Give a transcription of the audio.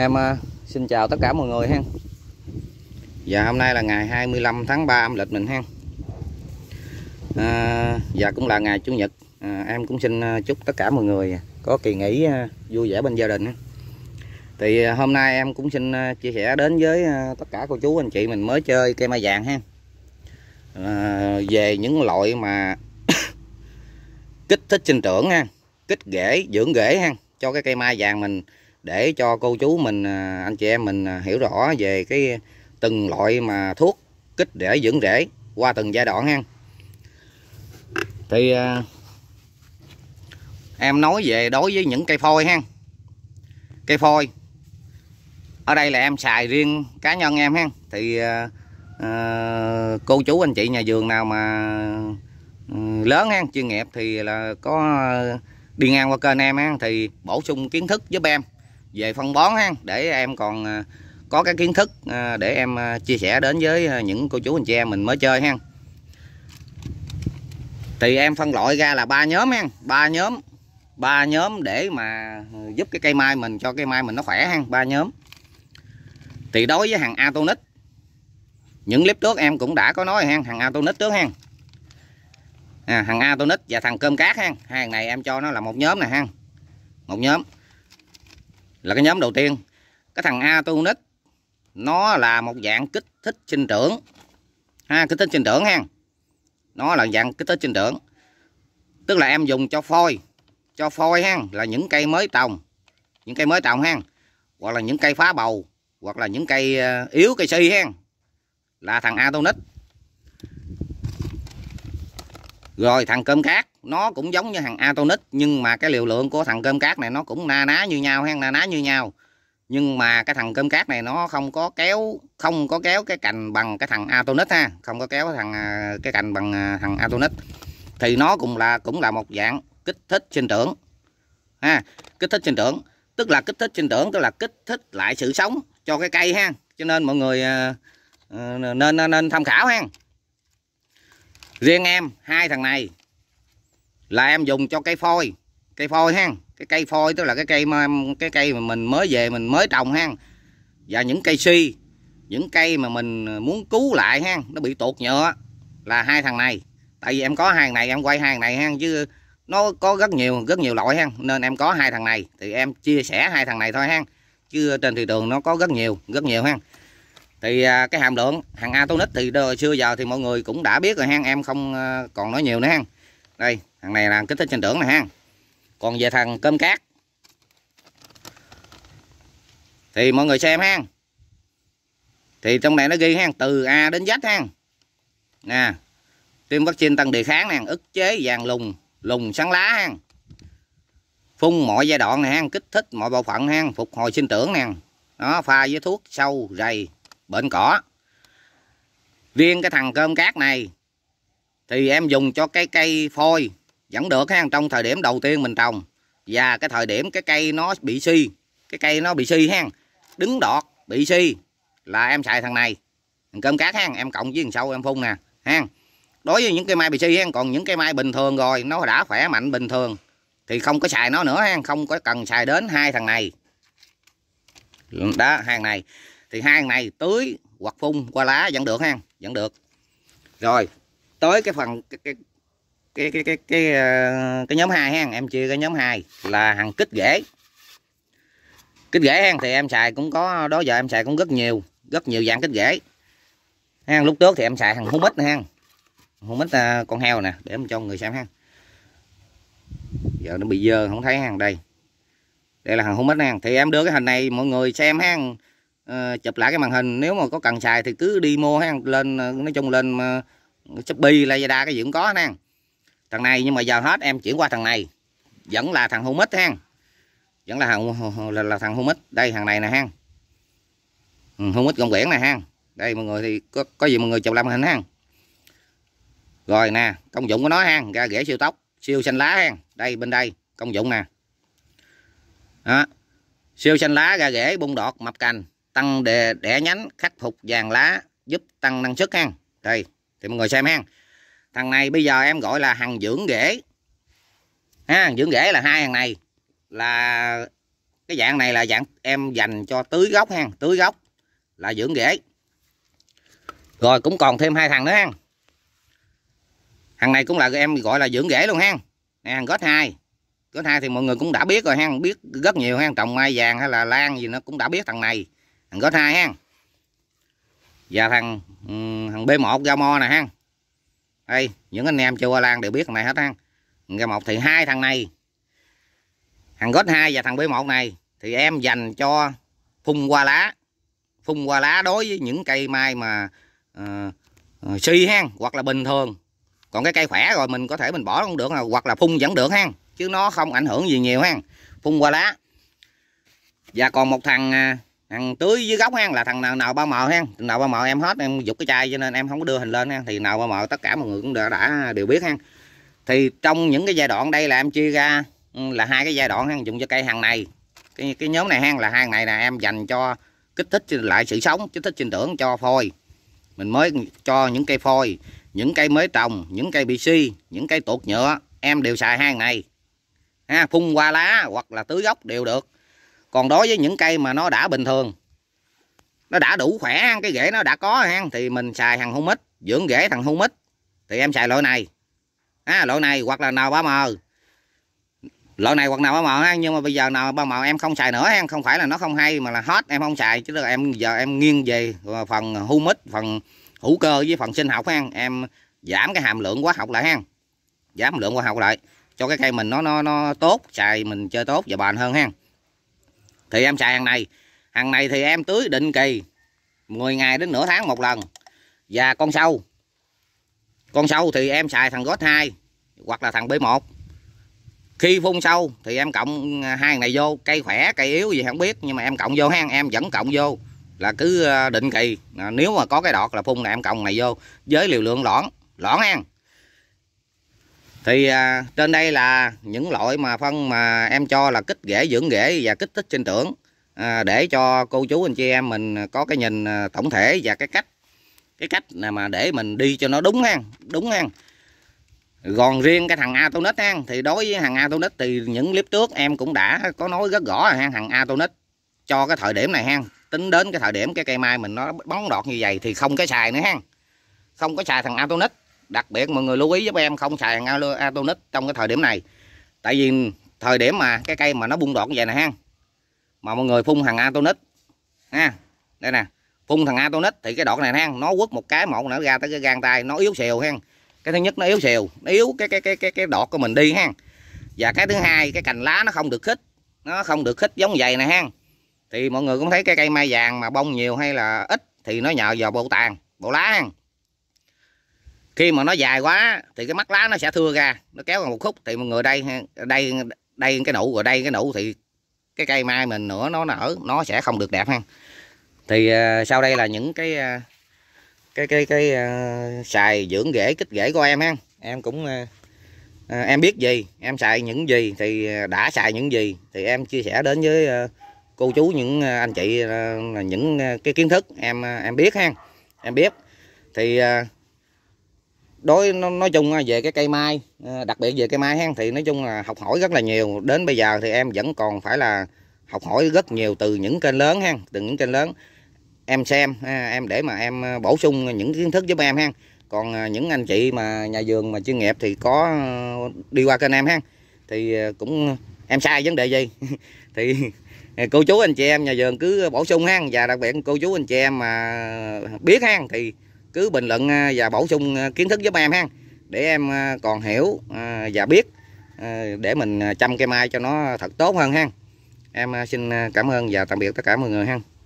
em à, xin chào tất cả mọi người ha và dạ, hôm nay là ngày 25 tháng 3 âm lịch mình ha à, Dạ cũng là ngày Chủ nhật à, Em cũng xin à, chúc tất cả mọi người có kỳ nghỉ à, vui vẻ bên gia đình Thì hôm nay em cũng xin chia sẻ đến với tất cả cô chú anh chị mình mới chơi cây mai vàng ha à, Về những loại mà kích thích sinh trưởng ha Kích rễ, dưỡng rễ ha Cho cái cây mai vàng mình để cho cô chú mình à, anh chị em mình à, hiểu rõ về cái từng loại mà thuốc kích rễ dưỡng rễ qua từng giai đoạn ha thì à, em nói về đối với những cây phôi ha cây phôi ở đây là em xài riêng cá nhân em ha thì cô chú anh chị nhà vườn nào mà ừ, lớn ha chuyên nghiệp thì là có đi ngang qua kênh em ha thì bổ sung kiến thức giúp em về phân bón ha để em còn à, có cái kiến thức à, để em à, chia sẻ đến với những cô chú anh chị em mình mới chơi ha thì em phân loại ra là ba nhóm ha ba nhóm ba nhóm để mà giúp cái cây mai mình cho cây mai mình nó khỏe ha ba nhóm thì đối với hàng atonic những clip trước em cũng đã có nói ha hàng atonic trước ha à, thằng atonic và thằng cơm cát ha hai thằng này em cho nó là một nhóm này ha một nhóm là cái nhóm đầu tiên cái thằng a tunic nó là một dạng kích thích sinh trưởng ha kích thích sinh trưởng ha nó là dạng kích thích sinh trưởng tức là em dùng cho phôi cho phôi ha là những cây mới trồng những cây mới trồng ha hoặc là những cây phá bầu hoặc là những cây ờ, yếu cây si ha là thằng a tunic rồi thằng cơm cát nó cũng giống như thằng atonic nhưng mà cái liều lượng của thằng cơm cát này nó cũng na ná như nhau hay na ná như nhau nhưng mà cái thằng cơm cát này nó không có kéo không có kéo cái cành bằng cái thằng atonic ha không có kéo cái thằng à, cái cành bằng à, thằng atonic thì nó cũng là cũng là một dạng kích thích sinh trưởng ha kích thích sinh trưởng tức là kích thích sinh trưởng tức là kích thích lại sự sống cho cái cây ha cho nên mọi người uh, nên nên, tham khảo ha riêng em hai thằng này là em dùng cho cây phôi cây phôi ha cái cây phôi tức là cái cây mà cái cây mà mình mới về mình mới trồng ha và những cây si những cây mà mình muốn cứu lại ha nó bị tuột nhựa là hai thằng này tại vì em có hàng này em quay hàng này ha chứ nó có rất nhiều rất nhiều loại ha nên em có hai thằng này thì em chia sẻ hai thằng này thôi ha chứ trên thị trường nó có rất nhiều rất nhiều ha thì à, cái hàm lượng hàng atonic thì đời xưa giờ thì mọi người cũng đã biết rồi hang em không à, còn nói nhiều nữa hang đây thằng này là kích thích sinh trưởng này hang còn về thằng cơm cát thì mọi người xem hang thì trong này nó ghi hang từ A đến Z hang nè tiêm vaccine tăng đề kháng nè ức chế vàng lùng lùng sáng lá hang phun mọi giai đoạn này ha kích thích mọi bộ phận hang phục hồi sinh trưởng nè nó pha với thuốc sâu dày bệnh cỏ riêng cái thằng cơm cát này thì em dùng cho cái cây phôi vẫn được ha trong thời điểm đầu tiên mình trồng và cái thời điểm cái cây nó bị si cái cây nó bị si ha đứng đọt bị si là em xài thằng này thằng cơm cát ha em cộng với thằng sâu em phun nè ha đối với những cây mai bị si ha còn những cây mai bình thường rồi nó đã khỏe mạnh bình thường thì không có xài nó nữa ha không có cần xài đến hai thằng này đó hàng này thì hai này tưới hoặc phun qua lá vẫn được ha vẫn được rồi tới cái phần cái cái cái cái cái cái, ờ, cái nhóm hai ha em chia cái nhóm hai là hàng kích rễ kích rễ ha thì em xài cũng có đó giờ em xài cũng rất nhiều rất nhiều dạng kích rễ ha lúc trước thì em xài hàng humic nè ha humic ờ, con heo nè để em cho người xem ha giờ nó bị dơ không thấy hàng đây đây là hàng humic ha thì em đưa cái hình này mọi người xem ha Ờ, chụp lại cái màn hình nếu mà có cần xài thì cứ đi mua ha lên ờ, nói chung lên mà ờ, Shopee, Lazada cái gì cũng có ha thằng này nhưng mà giờ hết em chuyển qua thằng này vẫn là thằng hung Humic ha vẫn là thằng là, là thằng Humic đây thằng này nè ha hung ừ, Humic gông biển nè ha đây mọi người thì có, có gì mọi người chụp làm hình ha rồi nè công dụng của nó ha ra rễ siêu tốc siêu xanh lá ha đây bên đây công dụng nè đó. siêu xanh lá ra rễ bung đọt mập cành tăng đề đẻ nhánh khắc phục vàng lá giúp tăng năng suất ha đây thì mọi người xem ha thằng này bây giờ em gọi là hàng dưỡng rễ ha hàng dưỡng rễ là hai hàng này là cái dạng này là dạng em dành cho tưới gốc ha tưới gốc là dưỡng rễ rồi cũng còn thêm hai thằng nữa ha thằng này cũng là em gọi là dưỡng rễ luôn ha nè hàng gót hai gót hai thì mọi người cũng đã biết rồi ha biết rất nhiều ha trồng mai vàng hay là lan gì nó cũng đã biết thằng này thằng gót hai ha và thằng thằng b 1 ra mo nè ha đây những anh em chơi hoa lan đều biết thằng này hết ha ra một thì hai thằng này thằng gót hai và thằng b 1 này thì em dành cho phun qua lá phun qua lá đối với những cây mai mà uh, uh, si ha hoặc là bình thường còn cái cây khỏe rồi mình có thể mình bỏ không được hoặc là phun vẫn được ha chứ nó không ảnh hưởng gì nhiều ha phun qua lá và còn một thằng à, thằng tưới dưới gốc ha là thằng nào nào ba mờ ha nào ba mờ em hết em dục cái chai cho nên em không có đưa hình lên ha thì nào ba mờ tất cả mọi người cũng đã, đã đều biết ha thì trong những cái giai đoạn đây là em chia ra ừ, là hai cái giai đoạn ha dùng cho cây hàng này cái cái nhóm này ha là hàng này là em dành cho kích thích lại sự sống kích thích sinh trưởng cho phôi mình mới cho những cây phôi những cây mới trồng những cây bị suy những cây tuột nhựa em đều xài hang này ha phun qua lá hoặc là tưới gốc đều được còn đối với những cây mà nó đã bình thường nó đã đủ khỏe cái rễ nó đã có hang thì mình xài hàng hung mít dưỡng rễ thằng hung mít thì em xài loại này à, loại này hoặc là nào ba mờ loại này hoặc nào ba mờ nhưng mà bây giờ nào ba mờ em không xài nữa ha không phải là nó không hay mà là hết em không xài chứ là em giờ em nghiêng về phần mít, phần hữu cơ với phần sinh học ha em giảm cái hàm lượng hóa học lại ha giảm lượng hóa học lại cho cái cây mình nó nó nó tốt xài mình chơi tốt và bền hơn ha thì em xài hàng này hàng này thì em tưới định kỳ 10 ngày đến nửa tháng một lần và con sâu con sâu thì em xài thằng gót 2 hoặc là thằng B1 khi phun sâu thì em cộng hai hàng này vô cây khỏe cây yếu gì không biết nhưng mà em cộng vô hang em vẫn cộng vô là cứ ờ, định kỳ ờ, nếu mà có cái đọt là phun là em cộng này vô với liều lượng lõn lõn hang thì à, trên đây là những loại mà phân mà em cho là kích rễ dưỡng rễ và kích thích sinh trưởng à, để cho cô chú anh chị em mình có cái nhìn à, tổng thể và cái cách cái cách là mà để mình đi cho nó đúng ha đúng ha còn riêng cái thằng Atonic ha thì đối với thằng Atonic thì những clip trước em cũng đã có nói rất rõ ha thằng Atonic cho cái thời điểm này ha tính đến cái thời điểm cái cây mai mình nó bóng đọt như vậy thì không có xài nữa ha không có xài thằng Atonic đặc biệt mọi người lưu ý giúp em không xài hàng atonic trong cái thời điểm này tại vì thời điểm mà cái cây mà nó bung đoạn vậy nè ha mà mọi người phun hàng atonic ha đây nè phun thằng atonic thì cái đoạn này ha nó quất một cái một nữa ra tới cái gan tay nó yếu xìu ha cái thứ nhất nó yếu xìu nó yếu cái cái cái cái cái đọt của mình đi ha và cái thứ hai cái cành lá nó không được khích nó không được khích giống vậy nè ha thì mọi người cũng thấy cái cây mai vàng mà bông nhiều hay là ít thì nó nhờ vào bộ tàn bộ lá ha khi mà nó dài quá thì cái mắt lá nó sẽ thưa ra nó kéo vào một khúc thì mọi người đây đây đây cái nụ rồi đây cái nụ thì cái cây mai mình nữa nó nở nó sẽ không được đẹp ha thì uh, sau đây là những cái uh, cái cái cái uh, xài dưỡng rễ kích rễ của em ha em cũng uh, uh, em biết gì em xài những gì thì đã xài những gì thì em chia sẻ đến với uh, cô chú những uh, anh chị uh, những uh, cái kiến thức em uh, em biết ha em biết thì uh, đối nói chung à, về cái cây mai à, đặc biệt về cây mai hen thì nói chung là học hỏi rất là nhiều đến bây giờ thì em vẫn còn phải là học hỏi rất nhiều từ những kênh lớn hen từ những kênh lớn em xem à, em để mà em bổ sung những kiến thức giúp em hen còn những anh chị mà nhà vườn mà chuyên nghiệp thì có đi qua kênh em hen thì cũng em sai vấn đề gì thì cô chú anh chị em nhà vườn cứ bổ sung hen và đặc biệt cô chú anh chị em mà biết hen thì cứ bình luận à, và bổ sung à, kiến thức giúp em ha để em à, còn hiểu và biết để mình chăm cây mai cho nó thật tốt hơn ha em xin cảm ơn và tạm biệt tất cả mọi người ha